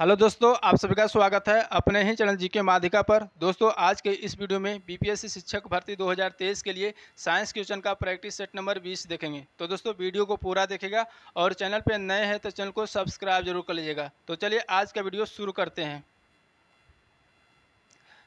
hello दोस्तों आप सभी का स्वागत है अपने ही चैनल जीके माधिका पर दोस्तों आज के इस वीडियो में बीपीएससी शिक्षक भर्ती 2023 के लिए साइंस क्वेश्चन का प्रैक्टिस सेट नंबर 20 देखेंगे तो दोस्तों वीडियो को पूरा देखेगा और चैनल पर नए हैं तो चैनल को सब्सक्राइब जरूर कर लीजिएगा तो चलिए आज का वीडियो शुरू करते हैं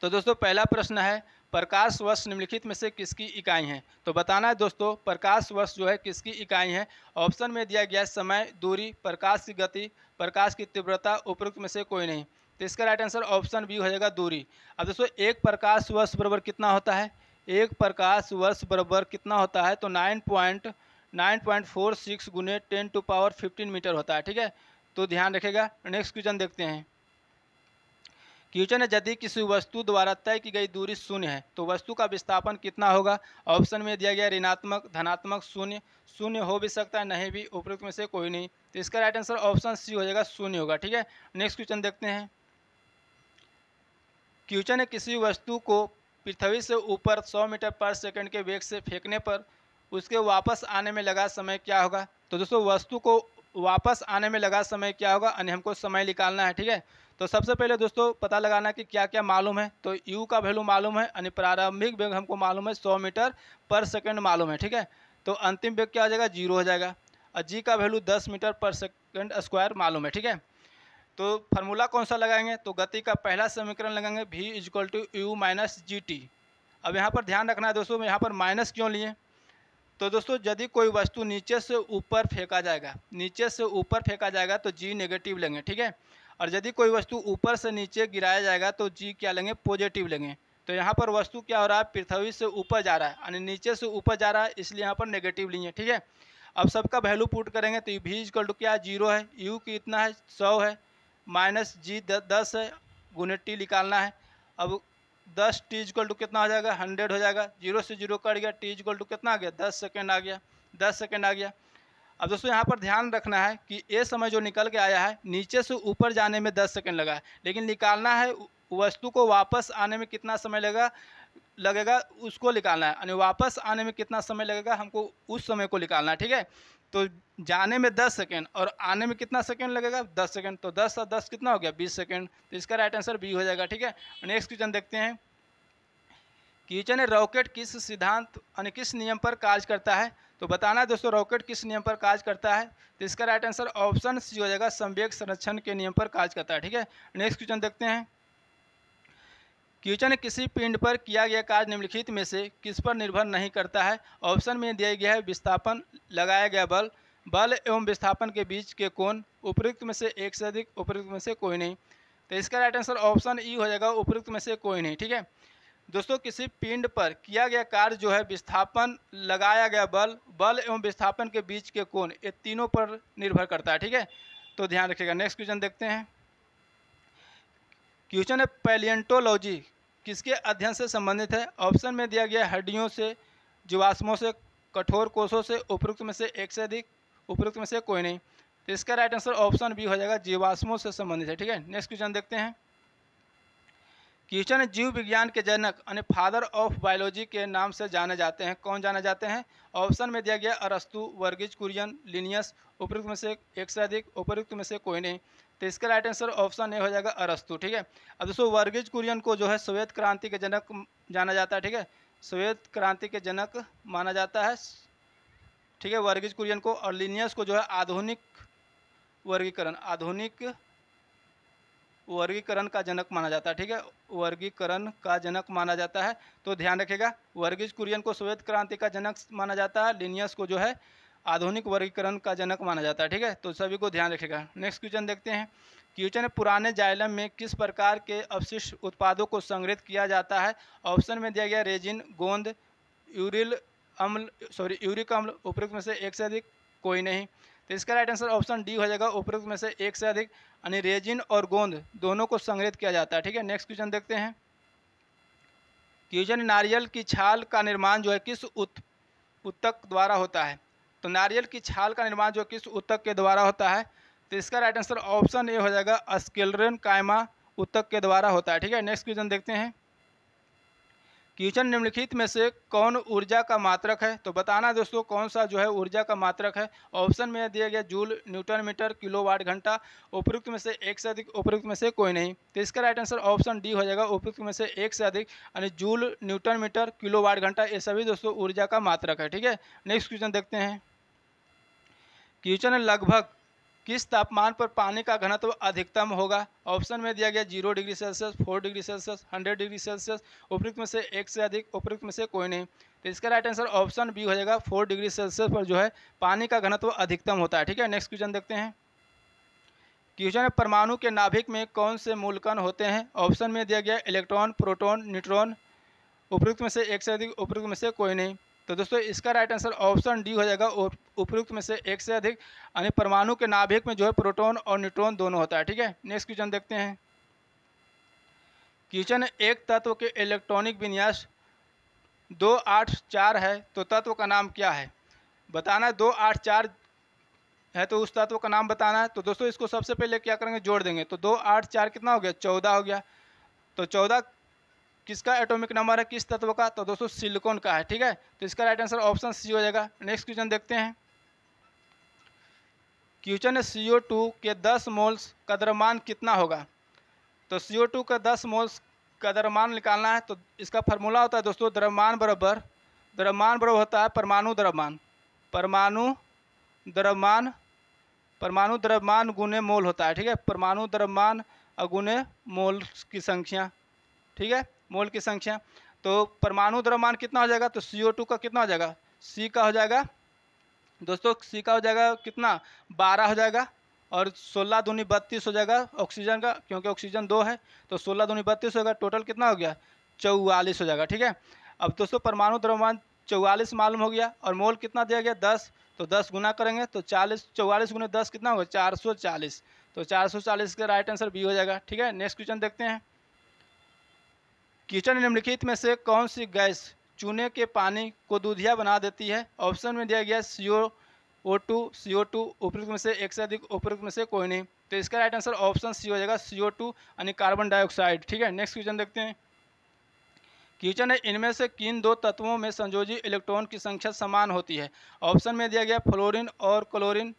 तो दोस्तों पहला प्रश्न है प्रकाश वर्ष निम्नलिखित में से किसकी इकाई है तो बताना है दोस्तों प्रकाश वर्ष जो है किसकी इकाई है ऑप्शन में दिया गया समय दूरी प्रकाश की गति प्रकाश की तीव्रता उपयुक्त में से कोई नहीं तो इसका राइट आंसर ऑप्शन बी हो जाएगा दूरी अब दोस्तों एक प्रकाश वर्ष बराबर कितना होता है एक प्रकाश वर्ष बराबर कितना होता है तो nine point nine point four six गुने ten to power fifteen metre होता है ठीक है तो ध्यान रखेगा नेक्स्ट क्वेश्चन देखते हैं क्वेश्चन है यदि किसी वस्तु द्वारा तय की गई दूरी शून्य है तो वस्तु का विस्थापन कितना होगा ऑप्शन में दिया गया ऋणात्मक धनात्मक शून्य शून्य हो भी सकता है नहीं भी उपयुक्त में से कोई नहीं तो इसका राइट आंसर ऑप्शन सी हो जाएगा शून्य होगा ठीक है नेक्स्ट क्वेश्चन देखते हैं क्वेश्चन है किसी वस्तु को पृथ्वी से ऊपर सौ मीटर पर सेकेंड के वेग से फेंकने पर उसके वापस आने में लगा समय क्या होगा तो दोस्तों वस्तु को वापस आने में लगा समय क्या होगा यानी हमको समय निकालना है ठीक है तो सबसे पहले दोस्तों पता लगाना कि क्या क्या मालूम है तो यू का वैल्यू मालूम है यानी प्रारंभिक वेग हमको मालूम है सौ मीटर पर सेकेंड मालूम है ठीक है तो अंतिम वेग क्या हो जाएगा जीरो हो जाएगा और जी का वैल्यू दस मीटर पर सेकेंड स्क्वायर मालूम है ठीक है तो फार्मूला कौन सा लगाएंगे तो गति का पहला समीकरण लगाएंगे V equal to U minus G T अब यहाँ पर ध्यान रखना है दोस्तों यहाँ पर माइनस क्यों लिए तो दोस्तों यदि कोई वस्तु नीचे से ऊपर फेंका जाएगा नीचे से ऊपर फेंका जाएगा तो जी नेगेटिव लेंगे ठीक है और यदि कोई वस्तु ऊपर से नीचे गिराया जाएगा तो जी क्या लेंगे पॉजिटिव लेंगे तो यहाँ पर वस्तु क्या हो रहा है पृथ्वी से ऊपर जा रहा है यानी नीचे से ऊपर जा रहा है इसलिए यहाँ पर नेगेटिव लिए ठीक है अब सबका वैल्यू पुट करेंगे तो भी इजकल टू क्या जीरो है यू की इतना है सौ है माइनस जी द, दस है गुने टी निकालना है अब दस टी इजकल टू कितना हो जाएगा हंड्रेड हो जाएगा जीरो से जीरो कट गया टी इजकल टू कितना आ गया दस सेकेंड आ गया दस सेकेंड आ गया अब दोस्तों यहाँ पर ध्यान रखना है कि ये समय जो निकल के आया है नीचे से ऊपर जाने में दस सेकेंड लगा है लेकिन निकालना है वस्तु को वापस आने में कितना समय लगेगा लगेगा उसको निकालना है यानी वापस आने में कितना समय लगेगा हमको उस समय को निकालना है ठीक है तो जाने में दस सेकेंड और आने में कितना सेकेंड लगेगा दस सेकेंड तो दस और दस कितना हो गया बीस सेकेंड तो इसका राइट आंसर बी हो जाएगा ठीक है नेक्स्ट क्वेश्चन देखते हैं किचन रॉकेट किस सिद्धांत यानी किस नियम पर कार्य करता है तो बताना है दोस्तों रॉकेट किस नियम पर कार्य करता है तो इसका राइट आंसर ऑप्शन सी हो जाएगा संवेक संरक्षण के नियम पर कार्य करता है ठीक है नेक्स्ट क्वेश्चन देखते हैं क्वेश्चन किसी पिंड पर किया गया कार्य निम्नलिखित में से किस पर निर्भर नहीं करता है ऑप्शन में दिया गया है विस्थापन लगाया गया बल बल एवं विस्थापन के बीच के कोण उपयुक्त में से एक से अधिक उपयुक्त में से कोई नहीं तो इसका राइट आंसर ऑप्शन ई हो जाएगा उपयुक्त में से कोई नहीं ठीक है दोस्तों किसी पिंड पर किया गया कार्य जो है विस्थापन लगाया गया बल बल एवं विस्थापन के बीच के कोण ये तीनों पर निर्भर करता है ठीक है तो ध्यान रखिएगा नेक्स्ट क्वेश्चन देखते हैं क्वेश्चन है पैलियंटोलॉजी किसके अध्ययन से संबंधित है ऑप्शन में दिया गया हड्डियों से जीवाश्मों से कठोर कोषों से उपरुक्त में से एक से अधिक उपरुक्त में से कोई नहीं तो इसका राइट आंसर ऑप्शन बी हो जाएगा जीवाश्मों से संबंधित है ठीक है नेक्स्ट क्वेश्चन देखते हैं कृष्ण जीव विज्ञान के जनक यानी फादर ऑफ बायोलॉजी के नाम से जाने जाते हैं कौन जाने जाते हैं ऑप्शन में दिया गया अरस्तु वर्गीज कुरियन लिनियस उपयुक्त में से एक से अधिक उपयुक्त में से कोई नहीं तो इसका राइट आंसर ऑप्शन ए हो जाएगा अरस्तु ठीक है अब दोस्तों वर्गीज कुरियन को जो है श्वेत क्रांति के जनक जाना जाता है ठीक है श्वेत क्रांति के जनक माना जाता है ठीक है वर्गीज कुरियन को और लिनियस को जो है आधुनिक वर्गीकरण आधुनिक वर्गीकरण का जनक माना जाता है ठीक है वर्गीकरण का जनक माना जाता है तो ध्यान रखेगा वर्गीज कुरियन को श्वेत क्रांति का जनक माना जाता है लिनियस को जो है आधुनिक वर्गीकरण का जनक माना जाता है ठीक है तो सभी को ध्यान रखेगा नेक्स्ट क्वेश्चन देखते हैं क्वेश्चन है पुराने जाइलम में किस प्रकार के अवशिष्ट उत्पादों को संग्रहित किया जाता है ऑप्शन में दिया गया रेजिन गोंद यूरिल अम्ल सॉरी यूरिक अम्ल उपयुक्त में से एक से अधिक कोई नहीं तो इसका राइट आंसर ऑप्शन डी हो जाएगा उपरोक्त में से एक से अधिक यानी रेजिन और गोंद दोनों को संग्रहित किया जाता है ठीक है नेक्स्ट क्वेश्चन देखते हैं क्वेश्चन नारियल की छाल का निर्माण जो है किस उत उत्तक द्वारा होता है तो नारियल की छाल का निर्माण जो किस उत्तक के द्वारा होता है तो इसका राइट आंसर ऑप्शन ए हो जाएगा अस्केलरन कायमा उत्तक के द्वारा होता है ठीक है नेक्स्ट क्वेश्चन देखते हैं क्वेश्चन निम्नलिखित में से कौन ऊर्जा का मात्रक है तो बताना दोस्तों कौन सा जो है ऊर्जा का मात्रक है ऑप्शन में दिया गया जूल न्यूटन मीटर किलोवाट घंटा उपयुक्त में से एक से अधिक उपयुक्त में से कोई नहीं तो इसका राइट आंसर ऑप्शन डी हो जाएगा उपयुक्त में से एक से अधिक यानी जूल न्यूटन मीटर किलो घंटा ये सभी दोस्तों ऊर्जा का मात्रक है ठीक है नेक्स्ट क्वेश्चन देखते हैं क्वेश्चन लगभग किस तापमान पर पानी का घनत्व अधिकतम होगा ऑप्शन में दिया गया zero degree Celsius four degree Celsius hundred degree Celsius उपयुक्त में से एक से अधिक उपयुक्त में से कोई नहीं तो इसका राइट आंसर ऑप्शन बी हो जाएगा फोर डिग्री सेल्सियस पर जो है पानी का घनत्व अधिकतम होता है ठीक है नेक्स्ट क्वेश्चन देखते हैं क्वेश्चन है परमाणु के नाभिक में कौन से मूलकन होते हैं ऑप्शन में दिया गया इलेक्ट्रॉन प्रोटोन न्यूट्रॉन उपयुक्त में से एक से अधिक उपयुक्त में से कोई नहीं तो दोस्तों इसका राइट आंसर ऑप्शन डी हो जाएगा उपयुक्त में से एक से अधिक यानी परमाणु के नाभिक में जो है प्रोटोन और न्यूट्रॉन दोनों होता है ठीक है नेक्स्ट क्वेश्चन देखते हैं क्वेश्चन एक तत्व के इलेक्ट्रॉनिक विन्यास दो आठ चार है तो तत्व का नाम क्या है बताना है दो आठ चार है तो उस तत्व का नाम बताना है तो दोस्तों इसको सबसे पहले क्या करेंगे जोड़ देंगे तो दो आठ चार कितना हो गया चौदह हो गया तो चौदह किसका एटॉमिक नंबर है किस तत्व का तो दोस्तों सिलिकॉन का है ठीक है तो इसका राइट आंसर ऑप्शन सी हो जाएगा नेक्स्ट क्वेश्चन देखते हैं क्वेश्चन है सी के 10 मोल्स का दरमान कितना होगा तो सी ओ का 10 मोल्स का दरमान निकालना है तो इसका फार्मूला होता है दोस्तों द्रव्यमान बराबर द्रव्यमान बराबर होता है परमाणु द्रव्यमान परमाणु द्रव्यमान परमाणु द्रव्यमान गुने मोल होता है ठीक है परमाणु द्रव्यमान अगुने मोल्स की संख्या ठीक है मोल की संख्या तो परमाणु द्रव्यमान कितना हो जाएगा तो टू का कितना हो जाएगा सी का हो जाएगा दोस्तों सी का हो जाएगा कितना बारह हो जाएगा और 16 दूनी बत्तीस हो जाएगा ऑक्सीजन का क्योंकि ऑक्सीजन दो है तो 16 दूनी बत्तीस होगा टोटल कितना हो गया चौवालीस हो जाएगा ठीक है अब दोस्तों परमाणु द्रव्यमान चौवालीस मालूम हो गया और मोल कितना दिया गया दस तो दस गुना करेंगे तो चालीस चौवालीस गुना दस कितना होगा चार सौ चालीस तो चार सौ चालीस का राइट आंसर बी हो जाएगा ठीक है नेक्स्ट क्वेश्चन देखते हैं किचन निम्नलिखित में से कौन सी गैस चूने के पानी को दूधिया बना देती है ऑप्शन में दिया गया सी ओ O two C O to उपयुक्त में से एक से अधिक उपयुक्त में से कोई नहीं तो इसका राइट आंसर ऑप्शन सी हो जाएगा सी ओ टू यानी कार्बन डाइऑक्साइड ठीक है नेक्स्ट क्वेश्चन देखते हैं क्वेश्चन है इनमें से किन दो तत्वों में संयोजी इलेक्ट्रॉन की संख्या समान होती है ऑप्शन में दिया गया फ्लोरिन और क्लोरिन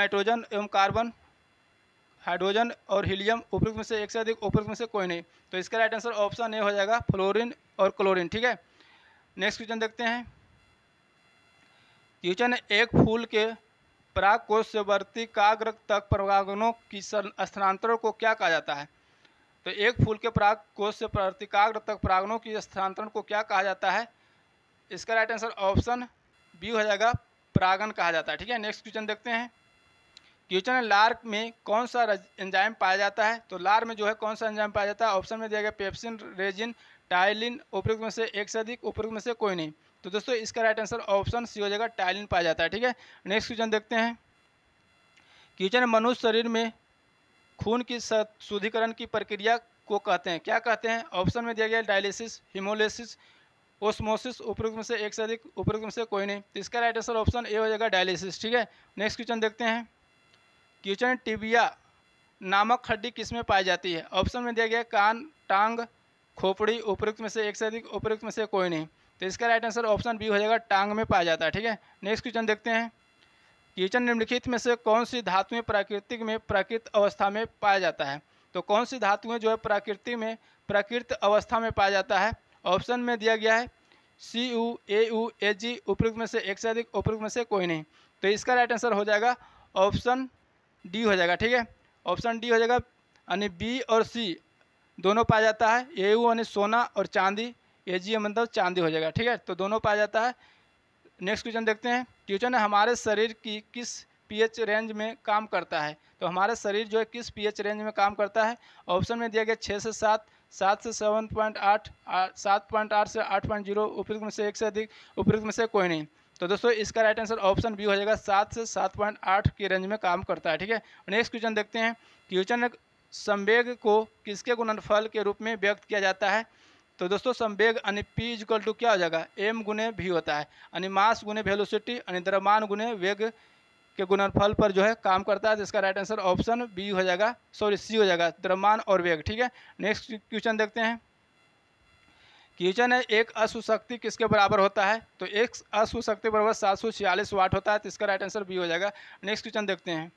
नाइट्रोजन एवं कार्बन हाइड्रोजन और हीलियम उपयुक्त में से एक से अधिक उपयुक्त में से कोई नहीं तो इसका राइट आंसर ऑप्शन ए हो जाएगा फ्लोरिन और क्लोरिन ठीक है नेक्स्ट क्वेश्चन देखते हैं क्वेश्चन एक फूल के पराग कोष से वर्ती काग्र तक परागणों की स्थानांतरण को क्या कहा जाता है तो एक फूल के पराग कोष से प्रतिकाग्र तक परागणों की स्थानांतरण को क्या कहा जाता है इसका राइट आंसर ऑप्शन बी हो जाएगा परागन कहा जाता है ठीक है नेक्स्ट क्वेश्चन देखते हैं क्वेश्चन है लार में कौन सा एंजाइम पाया जाता है तो लार में जो है कौन सा एंजाइम पाया जाता है ऑप्शन में दिया गया पेप्सिन रेजिन टाइलिन उपयुक्त में से एक से अधिक उपरुक्त में से कोई नहीं तो दोस्तों इसका राइट आंसर ऑप्शन सी हो जाएगा टाइलिन पाया जाता है ठीक है नेक्स्ट क्वेश्चन देखते हैं क्वेश्चन है मनुष्य शरीर में खून की शुद्धिकरण की प्रक्रिया को कहते हैं क्या कहते हैं ऑप्शन में दिया गया डायलिसिस हिमोलिसिस ओस्मोसिस उपरुक्त में से एक से अधिक उपयुक्त में से कोई नहीं तो इसका राइट आंसर ऑप्शन ए हो जाएगा डायलिसिस ठीक है नेक्स्ट क्वेश्चन देखते हैं कीचन टिबिया नामक हड्डी किस में पाई जाती है ऑप्शन में दिया गया कान टांग खोपड़ी उपयुक्त में से एक से अधिक उपयुक्त में से कोई नहीं तो इसका राइट आंसर ऑप्शन बी हो जाएगा टांग में पाया जाता है ठीक है नेक्स्ट क्वेश्चन देखते हैं क्वेश्चन निम्नलिखित में से कौन सी धातुएं प्राकृतिक में प्राकृत अवस्था में पाया जाता है तो कौन सी धातुएं जो है प्राकृति में प्राकृत अवस्था में पाया जाता है ऑप्शन में दिया गया है सी यू ए यू ए जी उपयुक्त में से एक से अधिक उपयुक्त में से कोई नहीं तो इसका राइट आंसर हो जाएगा ऑप्शन डी हो जाएगा ठीक है ऑप्शन डी हो जाएगा यानी बी और सी दोनों पाया जाता है ए यू यानी सोना और चांदी ए जी मतलब चांदी हो जाएगा ठीक है तो दोनों पाया जाता है नेक्स्ट क्वेश्चन देखते हैं क्वेश्चन है हमारे शरीर की किस पीएच रेंज में काम करता है तो हमारा शरीर जो है किस पीएच रेंज में काम करता है ऑप्शन में दिया गया छः से सात सात से सेवन पॉइंट आठ सात पॉइंट आठ से आठ पॉइंट जीरो उपयुक्त में से एक से अधिक उपयुक्त में से कोई नहीं तो दोस्तों इसका राइट आंसर ऑप्शन बी हो जाएगा सात से सात पॉइंट आठ के रेंज में काम करता है ठीक है नेक्स्ट क्वेश्चन देखते हैं क्वेश्चन संवेग को किसके गुणनफल के रूप में व्यक्त किया जाता है तो दोस्तों संवेग यानी पी इजकल टू क्या हो जाएगा एम गुने भी होता है यानी मास गुने वेलोसिटी यानी द्रव्यमान गुने वेग के गुणनफल पर जो है काम करता है जिसका राइट आंसर ऑप्शन बी हो जाएगा सॉरी सी हो जाएगा द्रव्यमान और वेग ठीक है नेक्स्ट क्वेश्चन देखते हैं क्वेश्चन है एक अशुशक्ति किसके बराबर होता है तो एक अशुशक्ति बराबर सात सौ छियालीस वाट होता है तो इसका राइट आंसर बी हो जाएगा नेक्स्ट क्वेश्चन देखते हैं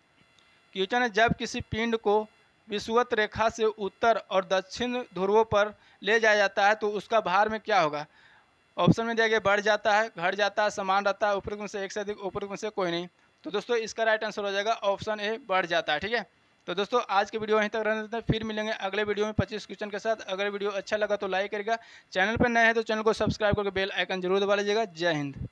क्वेश्चन है जब किसी पिंड को विषुवत रेखा से उत्तर और दक्षिण ध्रुवों पर ले जाया जाता है तो उसका भार में क्या होगा ऑप्शन में दिया गया बढ़ जाता है घट जाता है समान रहता है ऊपर से एक से अधिक ऊपर से कोई नहीं तो दोस्तों इसका राइट आंसर हो जाएगा ऑप्शन ए बढ़ जाता है ठीक है तो दोस्तों आज के वीडियो यहीं तक रहने देते हैं फिर मिलेंगे अगले वीडियो में पच्चीस क्वेश्चन के साथ अगर वीडियो अच्छा लगा तो लाइक करेगा चैनल पर नए हैं तो चैनल को सब्सक्राइब करके बेल आइकन जरूर दबा लीजिएगा जय हिंद